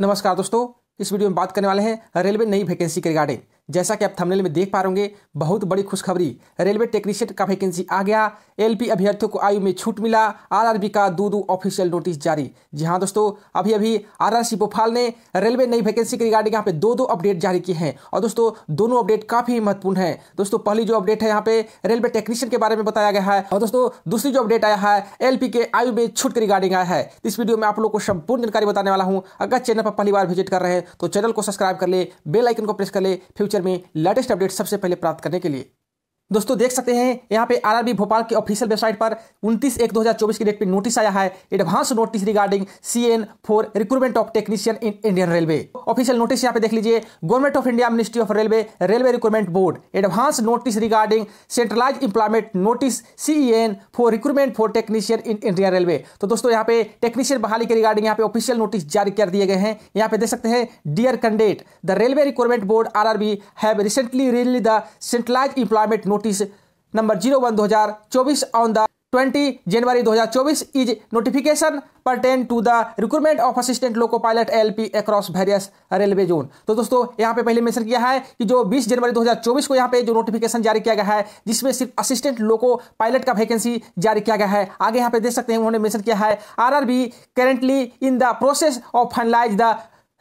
नमस्कार दोस्तों इस वीडियो में बात करने वाले हैं रेलवे नई वैकेंसी के रिगार्डिंग जैसा कि आप थंबनेल में देख पा होंगे बहुत बड़ी खुशखबरी रेलवे टेक्नीशियन का वैकेंसी आ गया एलपी अभ्यर्थियों को आयु में छूट मिला आरआरबी का दो दो ऑफिशियल नोटिस जारी जी हाँ दोस्तों अभी अभी आरआरसी भोपाल ने रेलवे नई वैकेंसी के रिगार्डिंग यहाँ पे दो दो अपडेट जारी किए हैं और दोस्तों दोनों अपडेट काफी महत्वपूर्ण है दोस्तों पहली जो अपडेट है यहाँ पे रेलवे टेक्नीशियन के बारे में बताया गया है और दोस्तों दूसरी जो अपडेट आया है एलपी के आयु में छूट के रिगार्डिंग आया है इस वीडियो में आप लोग को संपूर्ण जानकारी बताने वाला हूँ अगर चैनल पर पहली बार विजिट कर रहे हैं तो चैनल को सब्सक्राइब कर ले बेलाइकन को प्रेस कर ले फ्यूचर लेक्चर में लेटेस्ट अपडेट सबसे पहले प्राप्त करने के लिए दोस्तों देख सकते हैं यहाँ पे आरआरबी भोपाल के ऑफिशियल वेबसाइट पर 29 एक 2024 की डेट पे नोटिस आया है advance notice regarding C N for recruitment of technician in Indian railway official notice यहाँ पे देख लीजिए government of India ministry of railway railway recruitment board advance notice regarding centralised employment notice C N for recruitment for technician in Indian railway तो दोस्तों यहाँ पे technician बहाली के रिगार्डिंग यहाँ पे ऑफिशियल नोटिस जारी कर दिए गए हैं यहाँ पे देख सकते हैं dear candidate the railway recruitment board are have recently release the centralised employment notice number zero one दो हजार चौबीस ऑन द ट्वेंटी जनवरी दो हजार चौबीस is notification pertaining to the recruitment of assistant loco pilot L P across various railway zone तो दोस्तों यहाँ पे पहले मेंशन किया है कि जो 20 जनवरी 2024 को यहाँ पे जो नोटिफिकेशन जारी किया गया है जिसमें सिर्फ असिस्टेंट लोको पायलट का वैकेंसी जारी किया गया है आगे यहाँ पे देख सकते हैं उन्होंने मेंशन किया है R R B currently in the process of finalise the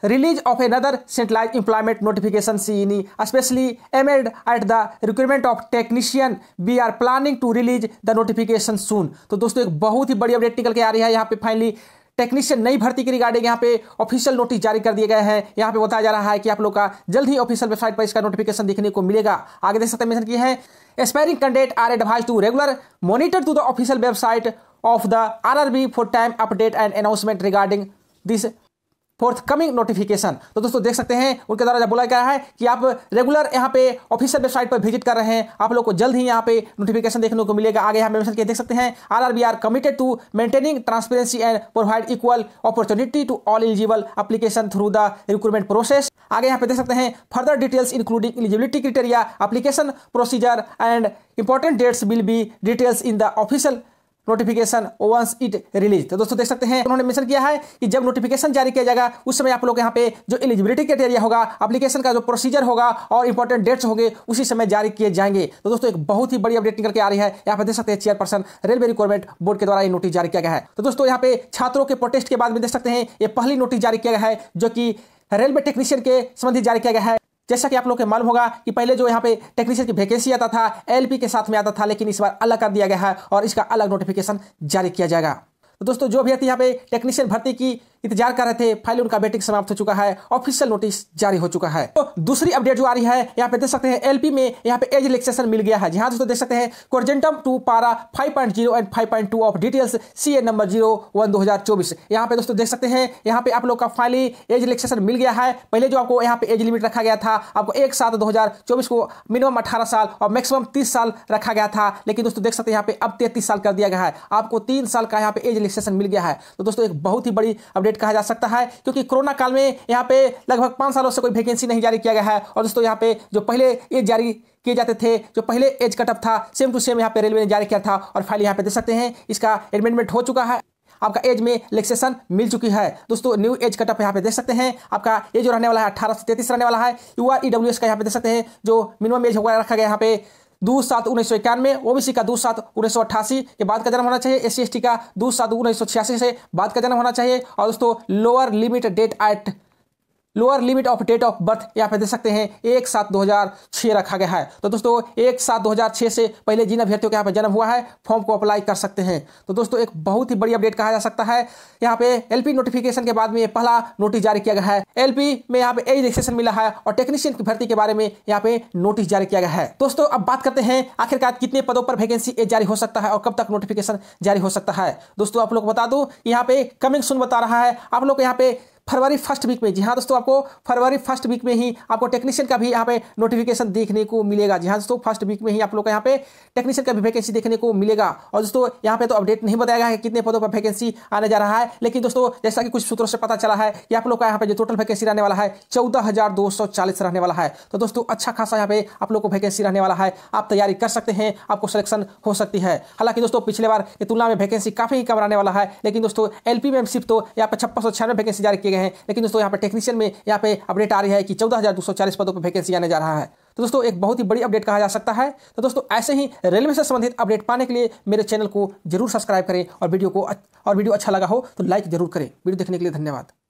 release of another centralized employment notification CNE, especially aimed at the recruitment of technician we are planning to release the notification soon तो दोस्तों एक बहुत ही बड़ी update निकल के आ रही है यहाँ पे फाइनली टेक्नीशियन नई भर्ती के रिगार्डिंग यहाँ पे ऑफिशियल नोटिस जारी कर दिए गए हैं यहाँ पे बताया जा रहा है कि आप लोग का जल्द ही ऑफिशियल वेबसाइट पर इसका नोटिफिकेशन देखने को मिलेगा आगे देख सकते हैं मेंशन किए हैं aspiring candidate are advise to regular monitor to the official website of the R for time update and announcement regarding this forthcoming notification तो दोस्तों देख सकते हैं उनके द्वारा जब बोला गया है कि आप रेगुलर यहाँ पे ऑफिशियल वेबसाइट पर विजिट कर रहे हैं आप लोग को जल्द ही यहाँ पे नोटिफिकेशन देखने को मिलेगा आगे यहाँ मेंशन किया देख सकते हैं R R B are committed to maintaining transparency and provide equal opportunity to all eligible application through the recruitment process आगे यहाँ पे देख सकते हैं further details including eligibility criteria application procedure and important dates will be details in the official notification once it release तो दोस्तों देख सकते हैं उन्होंने मेंशन किया है कि जब नोटिफिकेशन जारी किया जाएगा उस समय आप लोग यहाँ पे जो एलिजिबिलिटी क्राइटेरिया होगा एप्लीकेशन का जो प्रोसीजर होगा और इंपॉर्टेंट डेट्स होंगे उसी समय जारी किए जाएंगे तो दोस्तों एक बहुत ही बड़ी अपडेट निकल के आ रही है यहाँ पर देख सकते हैं चेयरपर्सन रेलवे रिक्वायरमेंट बोर्ड के द्वारा ये नोटिस जारी किया गया है तो दोस्तों यहाँ पे छात्रों के प्रोटेस्ट के बाद में देख सकते हैं ये पहली नोटिस जारी किया गया है जो कि रेलवे टेक्नीशियन के संबंधित जारी किया गया है जैसा कि आप लोग के मालूम होगा कि पहले जो यहाँ पे टेक्नीशियन की वैकेंसी आता था एलपी के साथ में आता था लेकिन इस बार अलग कर दिया गया है और इसका अलग नोटिफिकेशन जारी किया जाएगा तो दोस्तों जो भी यहाँ पे टेक्नीशियन भर्ती की इंतजार कर रहे थे फाइल उनका बेटिंग समाप्त हो चुका है ऑफिशियल नोटिस जारी हो चुका है तो दूसरी अपडेट जो आ रही है यहाँ पे देख सकते हैं एलपी में यहाँ पे एज रिलेक्सेशन मिल गया है जहां दोस्तों देख सकते हैं कोर्जेंटम to para 5.0 and 5.2 of details C number zero one दो हजार चौबीस यहाँ पे दोस्तों देख सकते हैं यहाँ पे आप लोग का फाइनली एज रिलेक्सेशन मिल गया है पहले जो आपको यहाँ पे एज लिमिट रखा गया था आपको एक सात दो हजार चौबीस को मिनिमम अठारह साल और मैक्सिमम तीस साल रखा गया था लेकिन दोस्तों देख सकते हैं यहाँ पे अब तैतीस साल कर दिया गया है आपको तीन साल का यहाँ पे एज रिलेक्सेशन मिल गया है तो दोस्तों एक बहुत ही बड़ी अपडेट अपडेट कहा जा सकता है क्योंकि कोरोना काल में यहाँ पे लगभग पाँच सालों से कोई वैकेंसी नहीं जारी किया गया है और दोस्तों यहाँ पे जो पहले एज जारी किए जाते थे जो पहले एज कटअप था सेम टू सेम यहाँ पे रेलवे ने जारी किया था और फाइल यहाँ पे दे सकते हैं इसका एडमेंटमेंट हो चुका है आपका एज में रिलेक्सेशन मिल चुकी है दोस्तों न्यू एज कटअप यहाँ पे देख सकते हैं आपका एज जो रहने वाला है अठारह से तैतीस रहने वाला है U R E W S का यहाँ पे देख सकते हैं जो मिनिमम एज होगा रखा गया यहाँ पे दो सात उन्नीस सौ इक्यानवे ओबीसी का दो सात उन्नीस सौ अट्ठासी के बाद का जन्म होना चाहिए एस सी का दो सात उन्नीस सौ छियासी से बाद का जन्म होना चाहिए और दोस्तों lower limit date act lower limit of date of birth यहाँ पे दे सकते हैं एक सात दो हज़ार छः रखा गया है तो दोस्तों एक सात दो हज़ार छः से पहले जिन अभ्यर्थियों के यहाँ पे जन्म हुआ है फॉर्म को अप्लाई कर सकते हैं तो दोस्तों एक बहुत ही बड़ी अपडेट कहा जा सकता है यहाँ पे एलपी नोटिफिकेशन के बाद में ये पहला नोटिस जारी किया गया है एलपी में यहाँ पे ए रजिस्ट्रेशन मिला है और टेक्नीशियन की भर्ती के बारे में यहाँ पे नोटिस जारी किया गया है दोस्तों अब बात करते हैं आखिरकार कितने पदों पर वैकेंसी जारी हो सकता है और कब तक नोटिफिकेशन जारी हो सकता है दोस्तों आप लोग बता दू यहाँ पे कमिंग सुन बता रहा है आप लोग यहाँ पे फरवरी फर्स्ट वीक में जी हाँ दोस्तों आपको फरवरी फर्स्ट वीक में ही आपको टेक्नीशियन का भी यहाँ पे नोटिफिकेशन देखने को मिलेगा जी हाँ दोस्तों फर्स्ट वीक में ही आप लोग का यहाँ पे टेक्नीशियन का भी वैकेंसी देखने को मिलेगा और दोस्तों यहाँ पे तो अपडेट नहीं बताया गया है कितने पदों पर वैकेंसी आने जा रहा है लेकिन दोस्तों जैसा कि कुछ सूत्रों से पता चला है कि आप लोग का यहाँ पे जो टोटल वैकेंसी रहने वाला है चौदह रहने वाला है तो दोस्तों अच्छा खासा यहाँ पे आप लोग को वैकेंसी रहने वाला है आप तैयारी कर सकते हैं आपको सिलेक्शन हो सकती है हालांकि दोस्तों पिछले बार की तुलना में वैकेंसी काफी कम रहने वाला है लेकिन दोस्तों एल में सिर्फ तो यहाँ पे छप्पन वैकेंसी जारी किए गए हैं लेकिन दोस्तों यहाँ पर टेक्नीशियन में यहाँ पे अपडेट आ रही है कि चौदह पदों पर वैकेंसी आने जा रहा है तो दोस्तों एक बहुत ही बड़ी अपडेट कहा जा सकता है तो दोस्तों ऐसे ही रेलवे से संबंधित अपडेट पाने के लिए मेरे चैनल को जरूर सब्सक्राइब करें और वीडियो को और वीडियो अच्छा लगा हो तो लाइक जरूर करें वीडियो देखने के लिए धन्यवाद